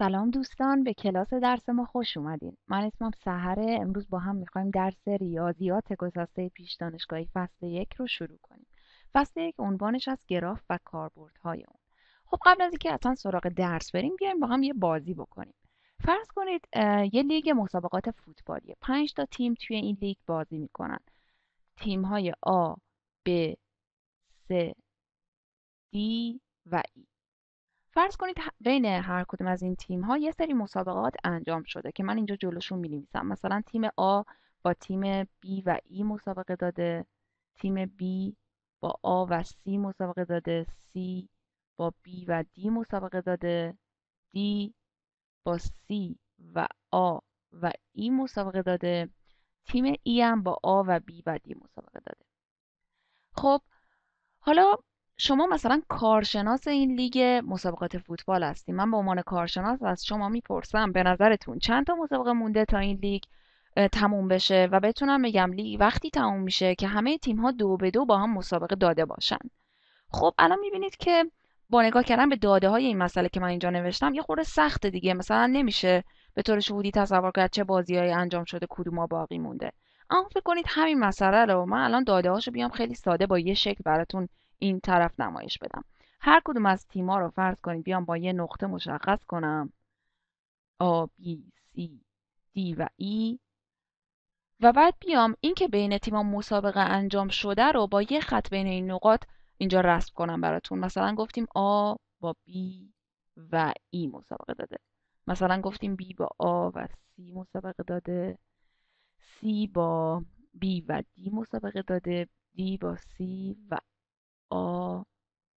سلام دوستان به کلاس درس ما خوش اومدین من اسمم سهره امروز با هم میخوایم درس ریاضیات گذاسته پیش دانشگاهی فصل یک رو شروع کنیم فصل یک عنوانش از گراف و های اون خب قبل از اینکه اصلا سراغ درس بریم بیایم با هم یه بازی بکنیم فرض کنید یه لیگ مسابقات فوتبالیه پنج تا تیم توی این لیگ بازی میکنن تیم های آ، B, C, D و E فرض کنید بین هر کدوم از این تیم ها یه سری مسابقات انجام شده که من اینجا جلوشون می مثلا تیم A با تیم B و E مسابقه داده تیم B با A و C مسابقه داده C با B و D مسابقه داده D با C و A و E مسابقه داده تیم E هم با A و B و D مسابقه داده خب حالا شما مثلا کارشناس این لیگ مسابقات فوتبال هستیم. من به عنوان کارشناس از شما میپرسم به نظرتون چند تا مسابقه مونده تا این لیگ تموم بشه و بتونم بگم لیگ وقتی تموم میشه که همه تیم ها دو به دو با هم مسابقه داده باشن خب الان میبینید که با نگاه کردن به داده های این مسئله که من اینجا نوشتم یه خورده سخته دیگه مثلا نمیشه به طور شهودی تصور کرد چه بازیهایی انجام شده کدومها باقی مونده اما فکر کنید همین مسئله رو من الان داده هاشو بیام خیلی ساده با یه شکل براتون این طرف نمایش بدم هر کدوم از تیما رو فرض کنید بیام با یه نقطه مشخص کنم A, B, C, D و E و بعد بیام این که بین تیما مسابقه انجام شده رو با یه خط بین این نقاط اینجا رسم کنم براتون مثلا گفتیم A با B و E مسابقه داده مثلا گفتیم B با A و C مسابقه داده C با B و D مسابقه داده D با C و آ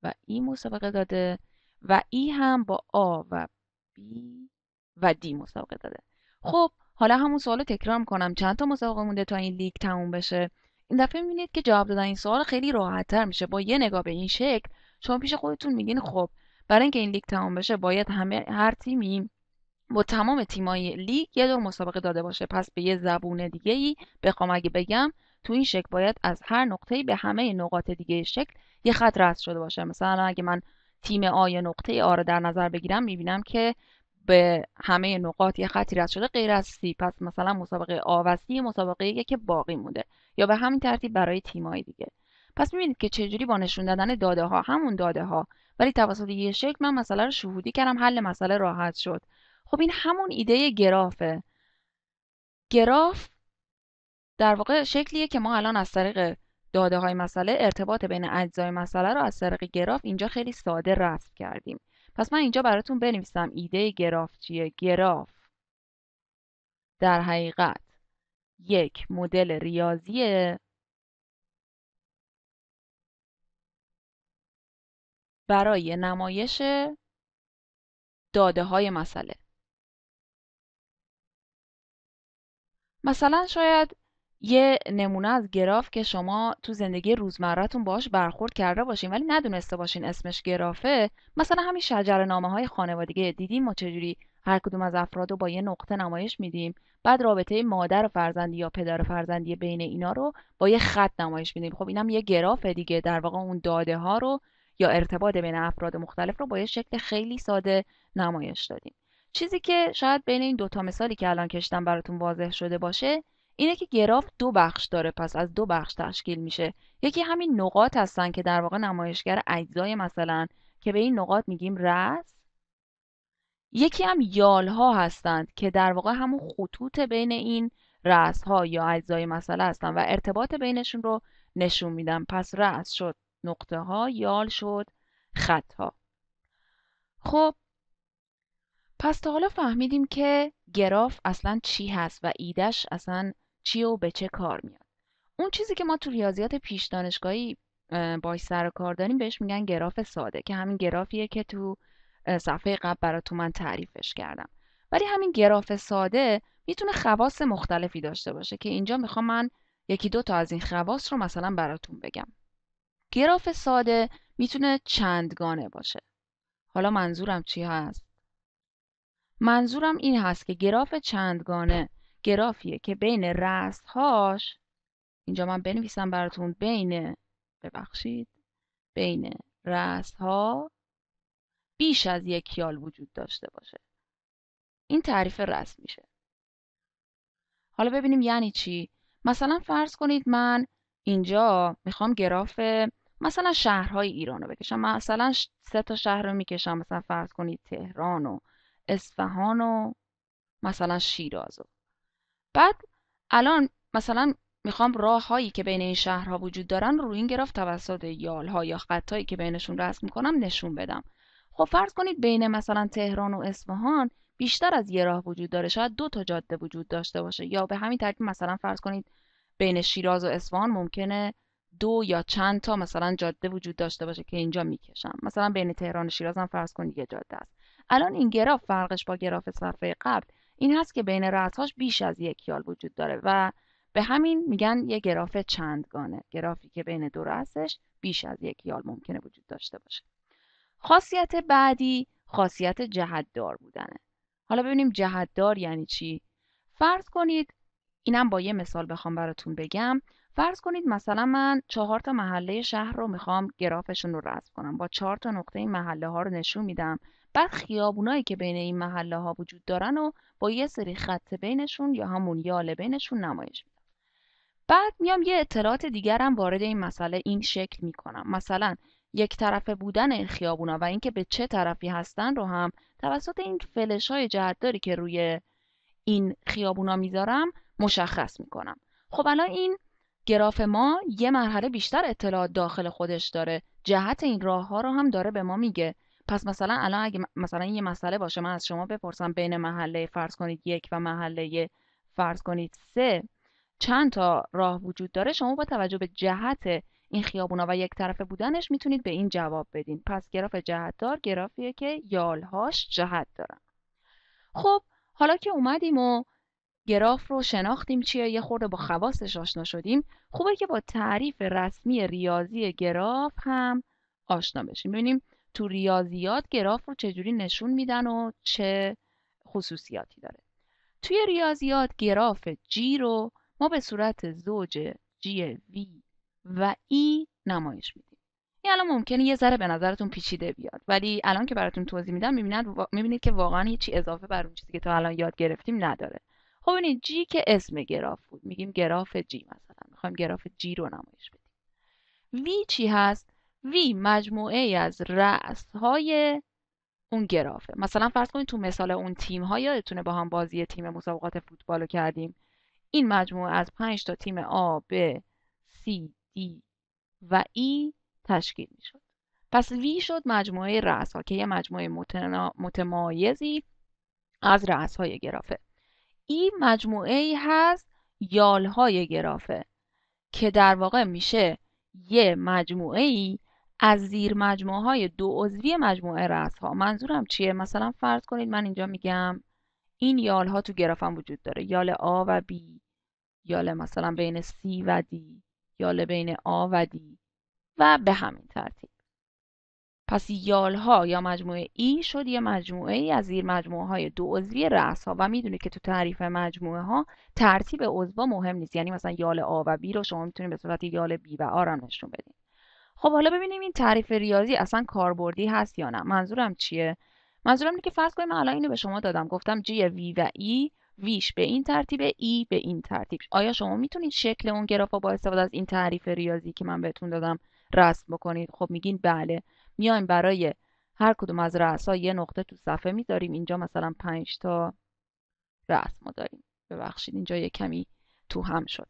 و ای مسابقه داده و ای هم با آ و بی و دی مسابقه داده خب حالا همون سوال رو تکرار میکنم چند تا مسابقه مونده تا این لیگ تموم بشه این دفعه میبینید که جواب دادن این سوال خیلی راحتتر میشه با یه نگاه به این شکل شما پیش خودتون میگین خب برای اینکه این لیگ تموم بشه باید همه هر تیمی با تمام تیمای لیگ یه دور مسابقه داده باشه پس به یه زبون دیگه ای بخوام اگه بگم تو این شکل باید از هر نقطه‌ای به همه نقاط دیگه شکل یه خط رست شده باشه مثلا اگه من تیم آ یا نقطه آ رو در نظر بگیرم میبینم که به همه نقاط یه خطی رد شده غیر از سی پس مثلا مسابقه آ و سی مسابقه یه که باقی مونده یا به همین ترتیب برای تیمای دیگه پس میبینید که چجوری با نشون دادن داده ها همون داده ها ولی توسط یه شکل من مسئله رو شهودی کردم حل مسئله راحت شد خب این همون ایده گرافه گراف در واقع شکلیه که ما الان از طریق داده های مسئله ارتباط بین اجزای مسئله رو از طریق گراف اینجا خیلی ساده رسم کردیم پس من اینجا براتون بنویسم ایده گراف چیه گراف در حقیقت یک مدل ریاضیه برای نمایش داده های مسئله مثلا شاید یه نمونه از گراف که شما تو زندگی روزمرتون باش برخورد کرده باشین ولی ندونسته باشین اسمش گرافه مثلا همین شجر نامه های خانوادگی دیدیم ما چجوری هر کدوم از افراد رو با یه نقطه نمایش میدیم بعد رابطه مادر و فرزندی یا پدر و فرزندی بین اینا رو با یه خط نمایش میدیم خب اینم یه گرافه دیگه در واقع اون داده ها رو یا ارتباط بین افراد مختلف رو با یه شکل خیلی ساده نمایش دادیم چیزی که شاید بین این دوتا مثالی که الان کشتم براتون واضح شده باشه اینه که گراف دو بخش داره پس از دو بخش تشکیل میشه یکی همین نقاط هستن که در واقع نمایشگر اجزای مثلا که به این نقاط میگیم رس یکی هم یال ها هستند که در واقع همون خطوط بین این رس ها یا اجزای مسئله هستن و ارتباط بینشون رو نشون میدن پس رس شد نقطه ها یال شد خط ها خب پس تا حالا فهمیدیم که گراف اصلا چی هست و ایدش اصلا چی و به چه کار میاد اون چیزی که ما تو ریاضیات پیش دانشگاهی باش سر کار داریم بهش میگن گراف ساده که همین گرافیه که تو صفحه قبل براتون من تعریفش کردم ولی همین گراف ساده میتونه خواص مختلفی داشته باشه که اینجا میخوام من یکی دو تا از این خواص رو مثلا براتون بگم گراف ساده میتونه چندگانه باشه حالا منظورم چی هست منظورم این هست که گراف چندگانه گرافیه که بین هاش اینجا من بنویسم براتون بین ببخشید بین ها بیش از یک یال وجود داشته باشه این تعریف رست میشه حالا ببینیم یعنی چی مثلا فرض کنید من اینجا میخوام گراف مثلا شهرهای ایران رو بکشم مثلا سه تا شهر رو میکشم مثلا فرض کنید تهران و اصفهان و مثلا شیراز و بعد الان مثلا میخوام راه هایی که بین این شهرها وجود دارن رو این گراف توسط یال ها یا هایی که بینشون رسم میکنم نشون بدم خب فرض کنید بین مثلا تهران و اصفهان بیشتر از یه راه وجود داره شاید دو تا جاده وجود داشته باشه یا به همین ترتیب مثلا فرض کنید بین شیراز و اصفهان ممکنه دو یا چند تا مثلا جاده وجود داشته باشه که اینجا میکشم مثلا بین تهران و شیراز هم فرض کنید یه جاده است الان این گراف فرقش با گراف صفحه قبل این هست که بین رأسهاش بیش از یک یال وجود داره و به همین میگن یه گراف چندگانه گرافی که بین دو رأسش بیش از یک یال ممکنه وجود داشته باشه خاصیت بعدی خاصیت جهتدار بودنه حالا ببینیم جهتدار یعنی چی فرض کنید اینم با یه مثال بخوام براتون بگم فرض کنید مثلا من چهار تا محله شهر رو میخوام گرافشون رو رسم کنم با چهار تا نقطه محله ها رو نشون میدم بعد خیابونایی که بین این محله ها وجود دارن و با یه سری خط بینشون یا همون یال بینشون نمایش میدم بعد میام یه اطلاعات هم وارد این مسئله این شکل میکنم مثلا یک طرفه بودن این خیابونا و اینکه به چه طرفی هستن رو هم توسط این فلش های جهتداری که روی این خیابونا میذارم مشخص میکنم خب الان این گراف ما یه مرحله بیشتر اطلاعات داخل خودش داره جهت این راه ها رو هم داره به ما میگه پس مثلا الان اگه مثلا یه مسئله باشه من از شما بپرسم بین محله فرض کنید یک و محله فرض کنید سه چند تا راه وجود داره شما با توجه به جهت این خیابونا و یک طرفه بودنش میتونید به این جواب بدین پس گراف جهتدار گرافیه که یالهاش جهت دارن خب حالا که اومدیم و گراف رو شناختیم چیه یه خورده با خواستش آشنا شدیم خوبه که با تعریف رسمی ریاضی گراف هم آشنا بشیم ببینیم تو ریاضیات گراف رو چجوری نشون میدن و چه خصوصیاتی داره توی ریاضیات گراف جی رو ما به صورت زوج جی وی و ای e نمایش میدیم این یعنی الان ممکنه یه ذره به نظرتون پیچیده بیاد ولی الان که براتون توضیح میدم میبینید میبینید که واقعا چی اضافه بر اون چیزی که تا الان یاد گرفتیم نداره خب این جی که اسم گراف بود میگیم گراف جی مثلا میخوایم گراف جی رو نمایش بدیم وی چی هست V مجموعه از رأس های اون گرافه مثلا فرض کنید تو مثال اون تیم ها یادتونه با هم بازی تیم مسابقات فوتبال رو کردیم این مجموعه از 5 تا تیم A B C D و E تشکیل می شد پس V شد مجموعه رأس ها که یه مجموعه متمایزی از رأس های گرافه E مجموعه ای هست یال های گرافه که در واقع میشه یه مجموعه ای از زیر مجموعه های دو عضوی مجموعه رأس ها منظورم چیه مثلا فرض کنید من اینجا میگم این یال ها تو گرافم وجود داره یال آ و بی، یال مثلا بین سی و دی، یال بین آ و دی و به همین ترتیب پس یال ها یا مجموعه ای شد یه مجموعه ای از زیر مجموعه های دو عضوی رأس ها و میدونید که تو تعریف مجموعه ها ترتیب عضو مهم نیست یعنی مثلا یال آ و بی رو شما میتونید به صورت یال بی و آ هم نشون بدید خب حالا ببینیم این تعریف ریاضی اصلا کاربردی هست یا نه منظورم چیه منظورم اینه که فرض کنیم الان اینو به شما دادم گفتم جی وی و ای e ویش به این ترتیب ای e به این ترتیب آیا شما میتونید شکل اون گراف با استفاده از این تعریف ریاضی که من بهتون دادم رسم بکنید خب میگین بله میایم برای هر کدوم از ها یه نقطه تو صفحه میذاریم اینجا مثلا 5 تا رأس ما داریم ببخشید اینجا یه کمی تو هم شد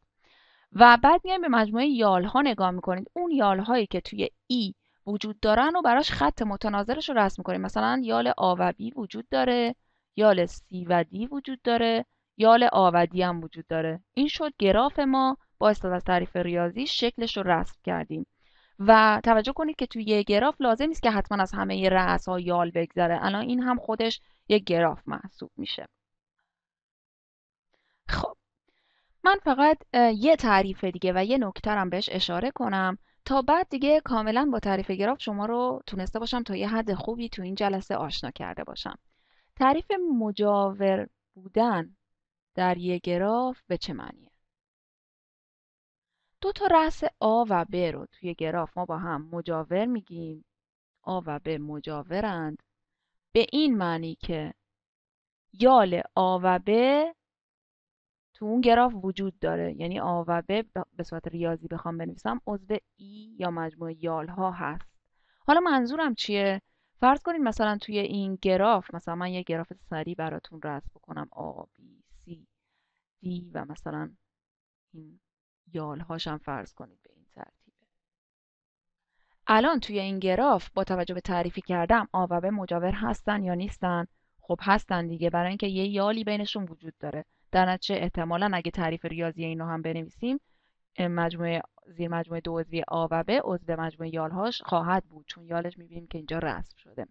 و بعد میایم به مجموعه ها نگاه میکنید اون هایی که توی ای وجود دارن و براش خط متناظرش رو رسم میکنید مثلا یال آوبی وجود داره یال سیودی وجود داره یال آودی هم وجود داره این شد گراف ما با استفاده از تعریف ریاضی شکلش رو رسم کردیم و توجه کنید که توی یه گراف لازم نیست که حتما از همه رأس ها یال بگذره الان این هم خودش یک گراف محسوب میشه خب من فقط یه تعریف دیگه و یه نکترم بهش اشاره کنم تا بعد دیگه کاملا با تعریف گراف شما رو تونسته باشم تا یه حد خوبی تو این جلسه آشنا کرده باشم تعریف مجاور بودن در یه گراف به چه معنیه دو تا رأس آ و ب رو توی گراف ما با هم مجاور میگیم آ و ب مجاورند به این معنی که یال آ و ب تو اون گراف وجود داره یعنی ب به صورت ریاضی بخوام بنویسم عضو ای یا مجموع یال ها هست حالا منظورم چیه فرض کنید مثلا توی این گراف مثلا من یه گراف سری براتون رسم بکنم A B C D و مثلا این یال هاشم فرض کنید به این ترتیبه الان توی این گراف با توجه به تعریفی کردم آ و ب مجاور هستن یا نیستن خب هستن دیگه برای اینکه یه یالی بینشون وجود داره در نتیجه احتمالا اگه تعریف ریاضی این رو هم بنویسیم مجموعه زیر مجموعه دو عضوی آ و ب عضو مجموعه یالهاش خواهد بود چون یالش میبینیم که اینجا رسم شده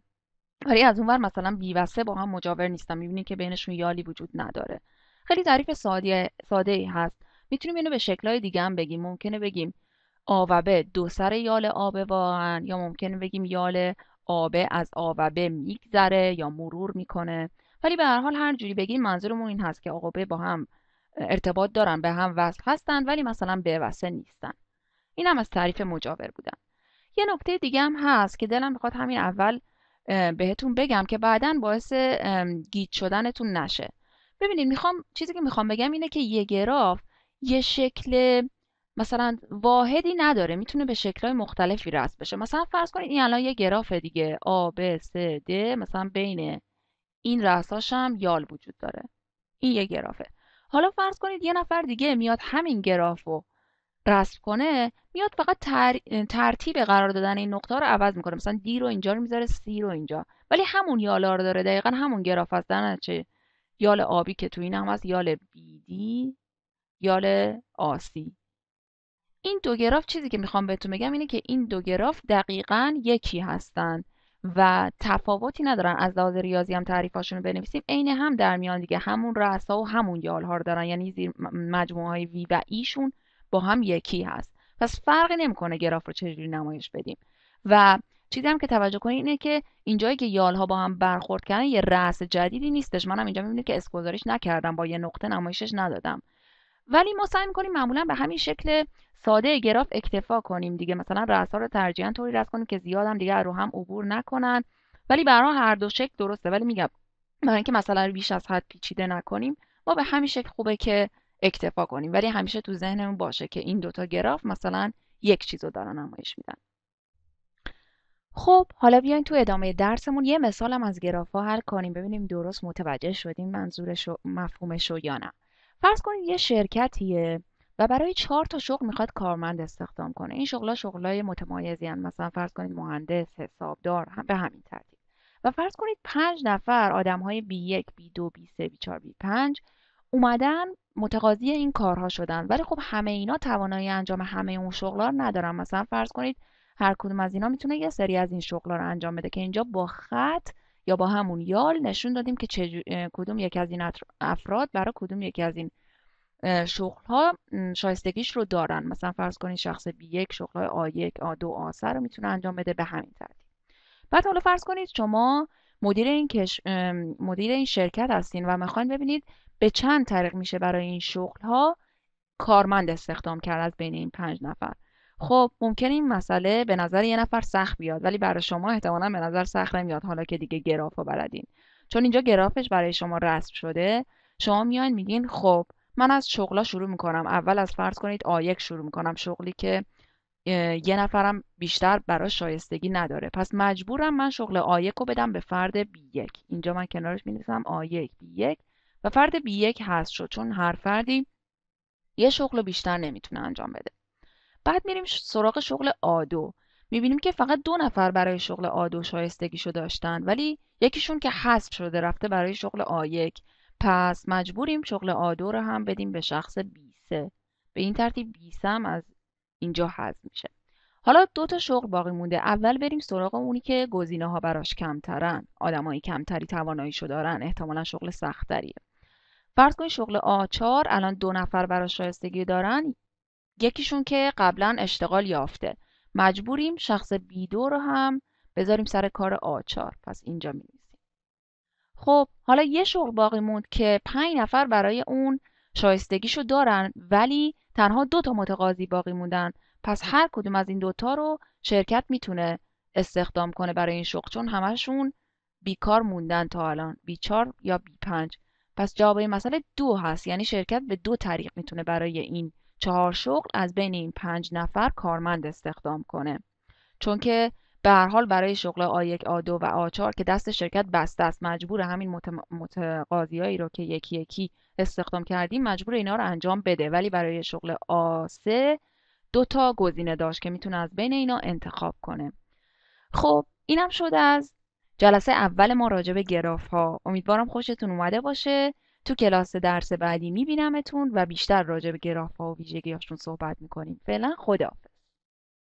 ولی از اونور مثلا بی و با هم مجاور نیستن میبینیم که بینشون یالی وجود نداره خیلی تعریف ساده ساده ای هست میتونیم اینو به شکلهای دیگه هم بگیم ممکنه بگیم آ و ب دو سر یال آب واقعا یا ممکنه بگیم یال آبه از آ و ب میگذره یا مرور میکنه ولی به هر حال هر جوری بگیم منظورمون این هست که آقا با هم ارتباط دارن به هم وصل هستن ولی مثلا به وصل نیستن این هم از تعریف مجاور بودن یه نکته دیگه هم هست که دلم میخواد همین اول بهتون بگم که بعدا باعث گیت شدنتون نشه ببینید میخوام چیزی که میخوام بگم اینه که یه گراف یه شکل مثلا واحدی نداره میتونه به شکلهای مختلفی رسم بشه مثلا فرض کنید این الان یه گراف دیگه A B C D مثلا بین این رأساش هم یال وجود داره این یه گرافه حالا فرض کنید یه نفر دیگه میاد همین گراف رو رسم کنه میاد فقط ترتیب قرار دادن این نقطه رو عوض میکنه مثلا دی رو اینجا رو میذاره سی رو اینجا ولی همون یالا رو داره دقیقا همون گراف هست در چه یال آبی که تو این هم هست یال بیدی یال آسی این دو گراف چیزی که میخوام بهتون بگم اینه که این دو گراف دقیقا یکی هستند و تفاوتی ندارن از لحاظ ریاضی هم تعریفاشون رو بنویسیم عین هم در میان دیگه همون رأسا و همون یال ها رو دارن یعنی زیر مجموعه های وی و ایشون با هم یکی هست پس فرقی نمیکنه گراف رو چجوری نمایش بدیم و چیزی هم که توجه کنید اینه که اینجایی که یال ها با هم برخورد کردن یه رأس جدیدی نیستش منم اینجا میبینید که اسکوزاریش نکردم با یه نقطه نمایشش ندادم ولی ما سعی میکنیم معمولا به همین شکل ساده گراف اکتفا کنیم دیگه مثلا رأسها رو ترجیحاً طوری رسم کنیم که زیادم دیگه رو هم عبور نکنن ولی برای هر دو شکل درسته ولی میگم برای اینکه مثلا بیش از حد پیچیده نکنیم ما به همین شکل خوبه که اکتفا کنیم ولی همیشه تو ذهنمون باشه که این دوتا گراف مثلا یک چیز رو دارن نمایش میدن خب حالا بیاین تو ادامه درسمون یه مثالم از گراف هر حل کنیم ببینیم درست متوجه شدیم منظورش و مفهومش یا نه فرض کنید یه شرکتیه و برای چهار تا شغل میخواد کارمند استخدام کنه این شغلها شغلهای متمایزی هن. مثلا فرض کنید مهندس حسابدار هم به همین ترتیب و فرض کنید پنج نفر آدم های بی یک بی دو بی سه بی چار بی پنج اومدن متقاضی این کارها شدن ولی خب همه اینا توانایی انجام همه اون شغلها رو ندارن مثلا فرض کنید هر کدوم از اینا میتونه یه سری از این شغلها رو انجام بده که اینجا با خط یا با همون یال نشون دادیم که کدوم یکی از این افراد برای کدوم یکی از این شغل ها شایستگیش رو دارن مثلا فرض کنید شخص بی یک شغل های آ یک آ دو آ رو میتونه انجام بده به همین ترتیب بعد حالا فرض کنید شما مدیر این, مدیر این شرکت هستین و میخواین ببینید به چند طریق میشه برای این شغل ها کارمند استخدام کرد از بین این پنج نفر خب ممکن این مسئله به نظر یه نفر سخت بیاد ولی برای شما احتمالا به نظر سخت نمیاد حالا که دیگه گراف رو بلدین چون اینجا گرافش برای شما رسم شده شما میاین میگین خب من از شغلا شروع میکنم اول از فرض کنید آیک شروع میکنم شغلی که یه نفرم بیشتر برای شایستگی نداره پس مجبورم من شغل آیک رو بدم به فرد بی یک اینجا من کنارش می نویسم آیک بی یک و فرد بی هست شد چون هر فردی یه شغل رو بیشتر نمیتونه انجام بده بعد میریم سراغ شغل آدو میبینیم که فقط دو نفر برای شغل آدو شایستگیشو داشتن ولی یکیشون که حذف شده رفته برای شغل آیک پس مجبوریم شغل آدو رو هم بدیم به شخص بیسه به این ترتیب بیسه هم از اینجا حذف میشه حالا دو تا شغل باقی مونده اول بریم سراغ اونی که گزینه ها براش کمترن آدمایی کمتری تواناییشو دارن احتمالا شغل سختریه فرض کنید شغل آچار الان دو نفر براش شایستگی دارن یکیشون که قبلا اشتغال یافته مجبوریم شخص دو رو هم بذاریم سر کار آچار پس اینجا می خب حالا یه شغل باقی موند که پنج نفر برای اون شایستگیشو دارن ولی تنها دو تا متقاضی باقی موندن پس هر کدوم از این دوتا رو شرکت میتونه استخدام کنه برای این شغل چون همشون بیکار موندن تا الان چار یا بی پنج پس جواب این مسئله دو هست یعنی شرکت به دو طریق میتونه برای این چهار شغل از بین این پنج نفر کارمند استخدام کنه چون که به هر حال برای شغل A1 A2 و آ 4 که دست شرکت بسته است مجبور همین مت... متقاضیایی رو که یکی یکی استخدام کردیم مجبور اینا رو انجام بده ولی برای شغل آ 3 دو تا گزینه داشت که میتونه از بین اینا انتخاب کنه خب اینم شده از جلسه اول ما راجع به گراف ها امیدوارم خوشتون اومده باشه تو کلاس درس بعدی میبینمتون و بیشتر راجع به ها و هاشون صحبت میکنیم فعلا خداحافظ